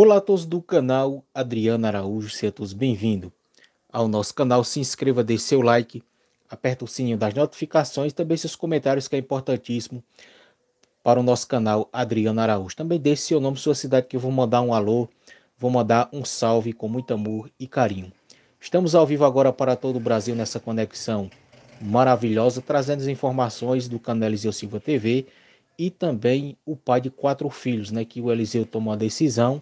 Olá a todos do canal Adriana Araújo, sejam todos bem-vindos ao nosso canal. Se inscreva, deixe seu like, aperta o sininho das notificações, também seus comentários que é importantíssimo para o nosso canal Adriana Araújo. Também deixe seu nome, sua cidade que eu vou mandar um alô, vou mandar um salve com muito amor e carinho. Estamos ao vivo agora para todo o Brasil nessa conexão maravilhosa, trazendo as informações do canal Eliseu Silva TV e também o pai de quatro filhos, né, que o Eliseu tomou a decisão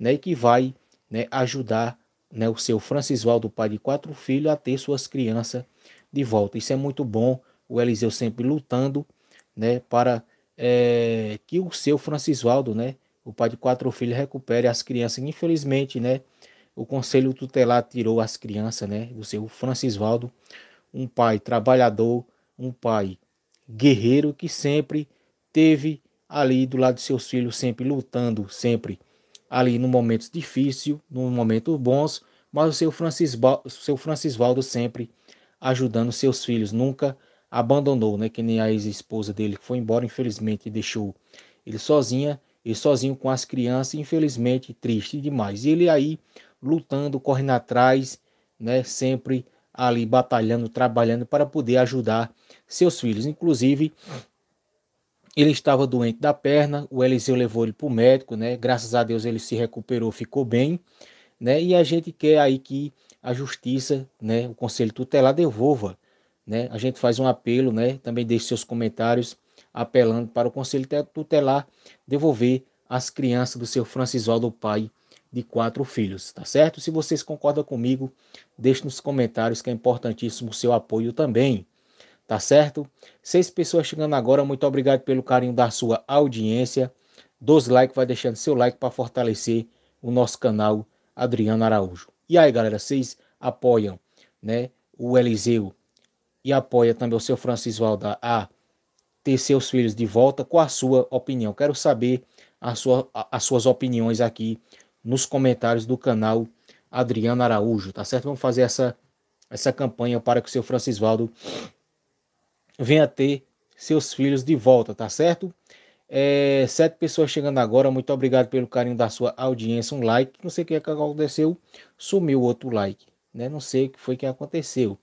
né, e que vai né, ajudar né, o seu Francisvaldo, pai de quatro filhos, a ter suas crianças de volta. Isso é muito bom, o Eliseu sempre lutando né, para é, que o seu Francisvaldo, né, o pai de quatro filhos, recupere as crianças. Infelizmente, né, o Conselho Tutelar tirou as crianças né, do seu Francisvaldo, um pai trabalhador, um pai guerreiro que sempre teve ali do lado de seus filhos, sempre lutando, sempre ali no momento difícil, no momento bons, mas o seu Francis, seu Francisvaldo sempre ajudando seus filhos, nunca abandonou, né? Que nem a ex-esposa dele que foi embora, infelizmente deixou ele sozinha e sozinho com as crianças, infelizmente triste demais. E ele aí lutando, correndo atrás, né? Sempre ali batalhando, trabalhando para poder ajudar seus filhos. Inclusive, ele estava doente da perna, o Eliseu levou ele para o médico, né? Graças a Deus ele se recuperou, ficou bem, né? E a gente quer aí que a justiça, né, o conselho tutelar devolva, né? A gente faz um apelo, né? Também deixe seus comentários apelando para o conselho tutelar devolver as crianças do seu Francisoaldo Pai de quatro filhos, tá certo? Se vocês concordam comigo, deixe nos comentários que é importantíssimo o seu apoio também tá certo? Seis pessoas chegando agora, muito obrigado pelo carinho da sua audiência. Dos likes, vai deixando seu like para fortalecer o nosso canal Adriano Araújo. E aí, galera, vocês apoiam, né, o Eliseu e apoia também o seu Francisco Valda a ter seus filhos de volta com a sua opinião. Quero saber a sua, a, as suas opiniões aqui nos comentários do canal Adriano Araújo, tá certo? Vamos fazer essa essa campanha para que o seu Francisvaldo venha ter seus filhos de volta, tá certo? É, sete pessoas chegando agora, muito obrigado pelo carinho da sua audiência, um like, não sei o é que aconteceu, sumiu outro like, né? Não sei o que foi que aconteceu.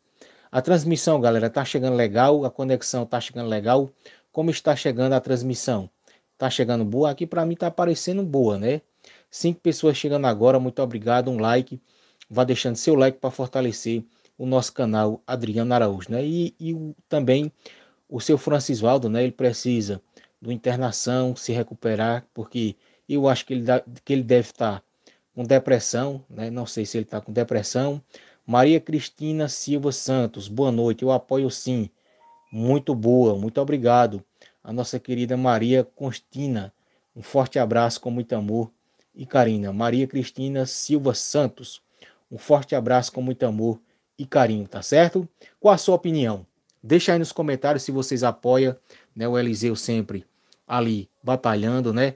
A transmissão, galera, tá chegando legal, a conexão tá chegando legal. Como está chegando a transmissão? Tá chegando boa? Aqui para mim tá aparecendo boa, né? Cinco pessoas chegando agora, muito obrigado, um like. Vá deixando seu like para fortalecer o nosso canal Adriano Araújo, né? E, e o, também o seu Francisvaldo, né? Ele precisa do internação, se recuperar, porque eu acho que ele, que ele deve estar tá com depressão, né? Não sei se ele está com depressão. Maria Cristina Silva Santos, boa noite, eu apoio sim. Muito boa, muito obrigado. A nossa querida Maria Constina, um forte abraço com muito amor e carinho. Maria Cristina Silva Santos, um forte abraço com muito amor e carinho, tá certo? Qual a sua opinião? Deixa aí nos comentários se vocês apoiam né, o Eliseu sempre ali batalhando, né?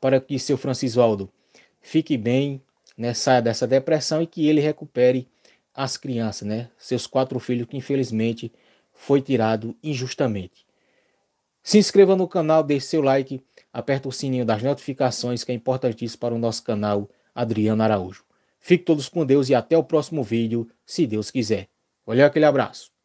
Para que seu Francisvaldo fique bem, né, saia dessa depressão e que ele recupere as crianças, né? Seus quatro filhos que infelizmente foi tirado injustamente. Se inscreva no canal, deixe seu like, aperta o sininho das notificações que é importantíssimo para o nosso canal Adriano Araújo. Fiquem todos com Deus e até o próximo vídeo, se Deus quiser. Olha aquele abraço.